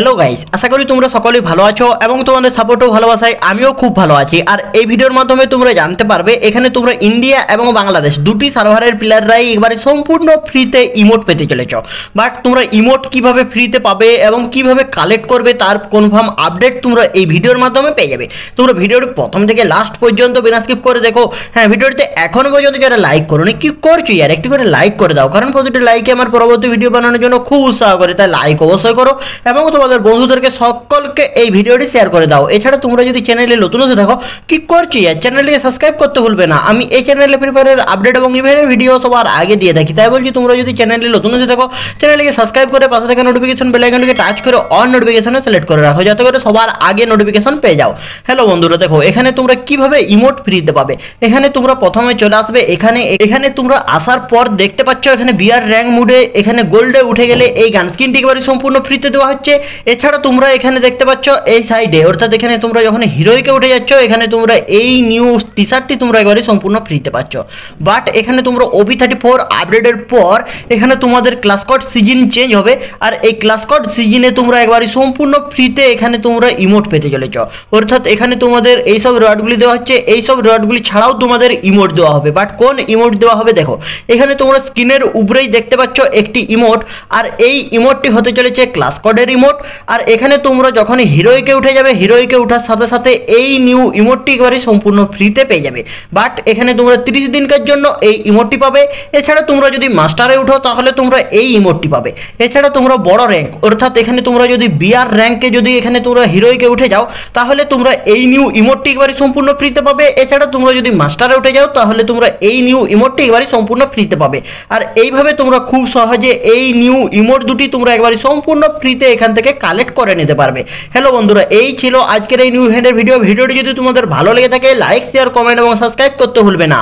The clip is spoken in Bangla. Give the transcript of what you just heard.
হ্যালো গাইস আশা করি তোমরা সকলেই ভালো আছো এবং তোমাদের সাপোর্টও ভালোবাসায় আমিও খুব ভালো আছি আর এই ভিডিওর মাধ্যমে তোমরা জানতে পারবে এখানে তোমরা ইন্ডিয়া এবং বাংলাদেশ দুটি সার্ভারের প্লেয়াররাই একবারে সম্পূর্ণ ফ্রিতে ইমোট পেতে চলেছ বাট তোমরা ইমোট কিভাবে ফ্রিতে পাবে এবং কিভাবে কালেক্ট করবে তার কনফার্ম আপডেট তোমরা এই ভিডিওর মাধ্যমে পেয়ে যাবে তোমরা ভিডিওটি প্রথম থেকে লাস্ট পর্যন্ত বিনা স্কিপ করে দেখো হ্যাঁ ভিডিওটিতে এখনও পর্যন্ত যারা লাইক করোনি কি করছো আর একটি করে লাইক করে দাও কারণ প্রতিটি লাইকে আমার পরবর্তী ভিডিও বানানোর জন্য খুব উৎসাহ করে তাই লাইক অবশ্যই করো এবং তোমার তোমাদের বন্ধুদেরকে সকলকে এই ভিডিওটি শেয়ার করে দাও এছাড়া তোমরা যদি চ্যানেলে নতুন হতে থাকো কি করছি আর চ্যানেলটিকে সাবস্ক্রাইব করতে ভুলবে না আমি এই চ্যানেলে ফ্রি ফায়ারের আপডেট এবং ইভেন্টের ভিডিও সবার আগে দিয়ে থাকি তাই বলছি তোমরা যদি চ্যানেলে নতুন হতে থাকো চ্যানেলটিকে সাবস্ক্রাইব করে পাশে থাকা নোটিফিকেশন বেলাইকনটিকে টাচ করে অন নোটিফিকেশনে সিলেক্ট করে রাখো যাতে করে সবার আগে নোটিফিকেশন পেয়ে যাও হ্যালো বন্ধুরা দেখো এখানে তোমরা কিভাবে ইমোট ফ্রিতে পাবে এখানে তোমরা প্রথমে চলে আসবে এখানে এখানে তোমরা আসার পর দেখতে পাচ্ছ এখানে বিয়ার র্যাঙ্ক মুডে এখানে গোল্ডে উঠে গেলে এই গান স্কিনটিকে একেবারে সম্পূর্ণ ফ্রিতে দেওয়া হচ্ছে এছাড়া তোমরা এখানে দেখতে পাচ্ছ এই সাইডে অর্থাৎ এখানে তোমরা যখন হিরোইকে উঠে যাচ্ছ এখানে তোমরা এই নিউ টি শার্টটি তোমরা একবারে সম্পূর্ণ ফ্রিতে পাচ্ছ বাট এখানে তোমরা ওবি থার্টি ফোর আপডেটের পর এখানে তোমাদের ক্লাসকট সিজন চেঞ্জ হবে আর এই ক্লাসকট সিজনে তোমরা একবারে সম্পূর্ণ ফ্রিতে এখানে তোমরা ইমোট পেতে চলেছ অর্থাৎ এখানে তোমাদের এইসব রডগুলি দেওয়া হচ্ছে এইসব রডগুলি ছাড়াও তোমাদের ইমোট দেওয়া হবে বাট কোন ইমোট দেওয়া হবে দেখো এখানে তোমরা স্ক্রিনের উপরেই দেখতে পাচ্ছ একটি ইমোট আর এই ইমোটটি হতে চলেছে ক্লাস ইমোট আর এখানে তোমরা যখন হিরোইকে উঠে যাবে হিরোইকে ওঠার সাথে সাথে এই নিউ ইমোটটি একেবারে সম্পূর্ণ ফ্রিতে পেয়ে যাবে বাট এখানে তোমরা তিরিশ দিনকার জন্য এই ইমোটটি পাবে এছাড়া তোমরা যদি মাস্টারে উঠো তাহলে তোমরা এই ইমোটটি পাবে এছাড়া তোমরা বড় র্যাঙ্ক অর্থাৎ এখানে তোমরা যদি বিআর র্যাঙ্কে যদি এখানে তোমরা হিরোইকে উঠে যাও তাহলে তোমরা এই নিউ ইমোটটি একেবারে সম্পূর্ণ ফ্রিতে পাবে এছাড়া তোমরা যদি মাস্টারে উঠে যাও তাহলে তোমরা এই নিউ ইমোটটি একেবারে সম্পূর্ণ ফ্রিতে পাবে আর এইভাবে তোমরা খুব সহজে এই নিউ ইমোট দুটি তোমরা একবারে সম্পূর্ণ ফ্রিতে এখান থেকে থেকে কালেক্ট করে নিতে পারবে হ্যালো বন্ধুরা এই ছিল আজকের এই নিউ হ্যান্ডের ভিডিও ভিডিওটি যদি তোমাদের ভালো লেগে থাকে লাইক শেয়ার কমেন্ট এবং সাবস্ক্রাইব করতে ভুলবে না